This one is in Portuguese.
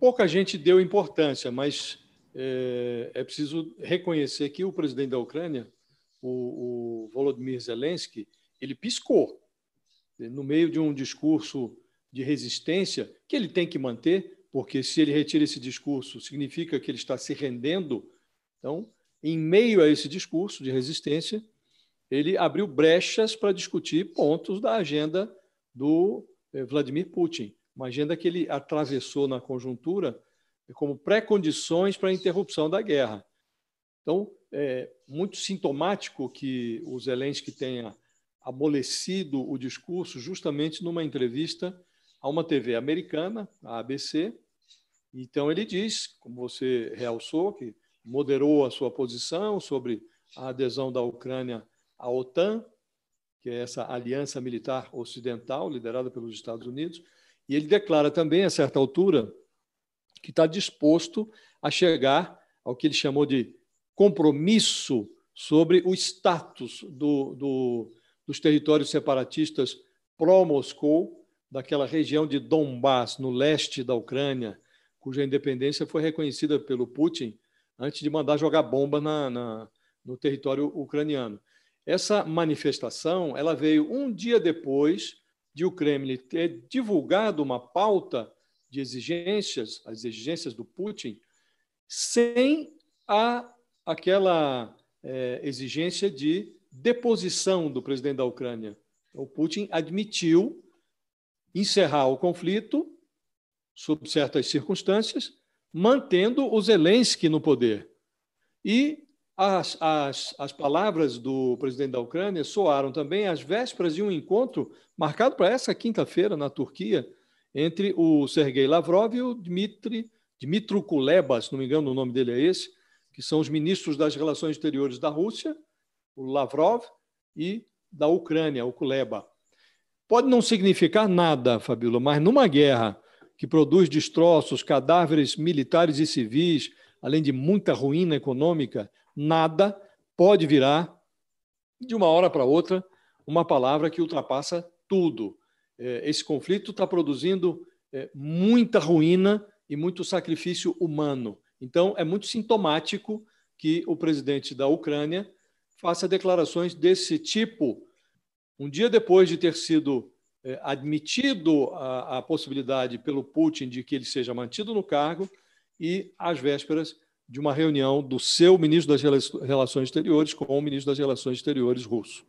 pouca gente deu importância, mas é, é, preciso reconhecer que o presidente da Ucrânia, o, o Volodymyr Zelensky, ele piscou né, no meio de um discurso de resistência que ele tem que manter, porque se ele retira esse discurso, significa que ele está se rendendo. Então, em meio a esse discurso de resistência, ele abriu brechas para discutir pontos da agenda do é, Vladimir Putin uma agenda que ele atravessou na conjuntura como pré-condições para a interrupção da guerra. Então, é muito sintomático que o Zelensky tenha abolecido o discurso justamente numa entrevista a uma TV americana, a ABC. Então, ele diz, como você realçou, que moderou a sua posição sobre a adesão da Ucrânia à OTAN, que é essa aliança militar ocidental liderada pelos Estados Unidos, e ele declara também, a certa altura, que está disposto a chegar ao que ele chamou de compromisso sobre o status do, do, dos territórios separatistas pró-Moscou, daquela região de Donbass, no leste da Ucrânia, cuja independência foi reconhecida pelo Putin antes de mandar jogar bomba na, na, no território ucraniano. Essa manifestação ela veio um dia depois de o Kremlin ter divulgado uma pauta de exigências, as exigências do Putin, sem a, aquela é, exigência de deposição do presidente da Ucrânia. O Putin admitiu encerrar o conflito, sob certas circunstâncias, mantendo o Zelensky no poder. E as, as, as palavras do presidente da Ucrânia soaram também às vésperas de um encontro marcado para essa quinta-feira na Turquia entre o Sergei Lavrov e o Dmitry, Dmitro Kuleba, se não me engano o nome dele é esse, que são os ministros das Relações Exteriores da Rússia, o Lavrov, e da Ucrânia, o Kuleba. Pode não significar nada, Fabíola, mas numa guerra que produz destroços, cadáveres militares e civis, além de muita ruína econômica, nada pode virar de uma hora para outra uma palavra que ultrapassa tudo. É, esse conflito está produzindo é, muita ruína e muito sacrifício humano. Então, é muito sintomático que o presidente da Ucrânia faça declarações desse tipo, um dia depois de ter sido é, admitido a, a possibilidade pelo Putin de que ele seja mantido no cargo e às vésperas de uma reunião do seu ministro das Relações Exteriores com o ministro das Relações Exteriores russo.